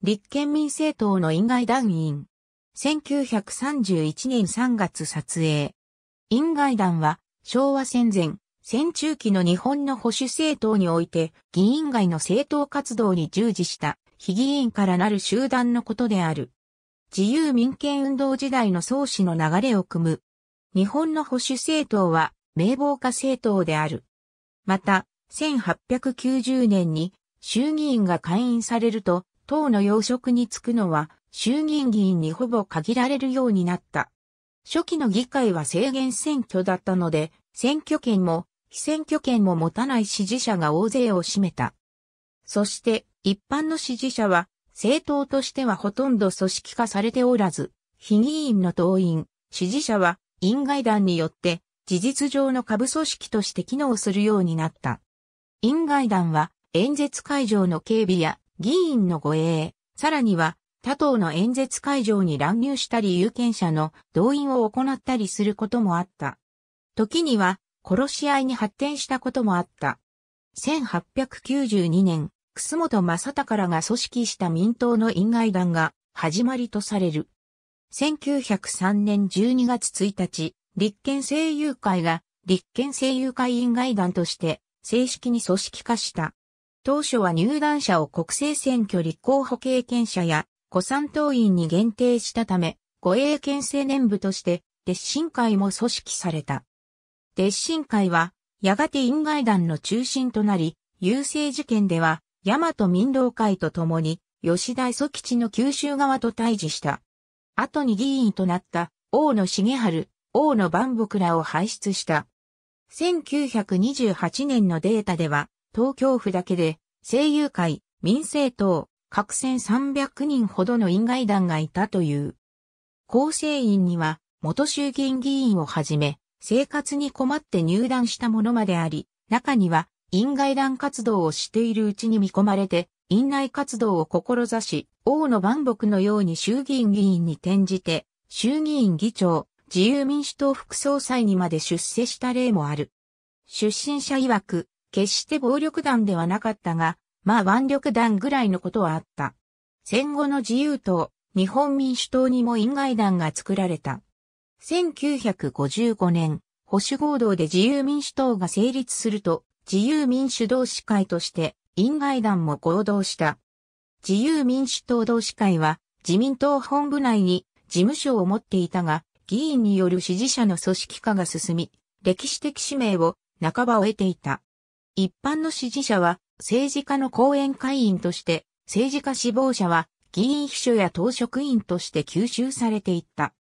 立憲民政党の院外団員。1931年3月撮影。院外団は昭和戦前、戦中期の日本の保守政党において議員外の政党活動に従事した非議員からなる集団のことである。自由民権運動時代の創始の流れを組む。日本の保守政党は名簿化政党である。また、1890年に衆議院が会員されると党の要職に就くのは衆議院議員にほぼ限られるようになった。初期の議会は制限選挙だったので、選挙権も非選挙権も持たない支持者が大勢を占めた。そして、一般の支持者は、政党としてはほとんど組織化されておらず、非議員の党員、支持者は、院外団によって、事実上の下部組織として機能するようになった。院外団は、演説会場の警備や議員の護衛、さらには他党の演説会場に乱入したり有権者の動員を行ったりすることもあった。時には殺し合いに発展したこともあった。1892年、楠本正隆が組織した民党の院外団が始まりとされる。1903年12月1日、立憲政友会が立憲政友会院外団として正式に組織化した。当初は入団者を国政選挙立候補経験者や、古参党員に限定したため、護衛県青年部として、鉄心会も組織された。鉄心会は、やがて院外団の中心となり、郵政事件では、大和民老会と共に、吉田祖吉の九州側と対峙した。後に議員となった大野重春、大野万木らを輩出した。1928年のデータでは、東京府だけで、声優会、民政党、各選300人ほどの院外団がいたという。構成員には、元衆議院議員をはじめ、生活に困って入団したものまであり、中には、院外団活動をしているうちに見込まれて、院内活動を志し、王の万木のように衆議院議員に転じて、衆議院議長、自由民主党副総裁にまで出世した例もある。出身者曰く、決して暴力団ではなかったが、まあ腕力団ぐらいのことはあった。戦後の自由党、日本民主党にも院外団が作られた。1955年、保守合同で自由民主党が成立すると、自由民主同司会として、院外団も合同した。自由民主党同士会は、自民党本部内に事務所を持っていたが、議員による支持者の組織化が進み、歴史的使命を半ば終えていた。一般の支持者は政治家の後援会員として、政治家志望者は議員秘書や党職員として吸収されていった。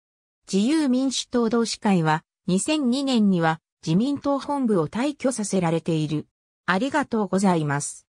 自由民主党同志会は2002年には自民党本部を退去させられている。ありがとうございます。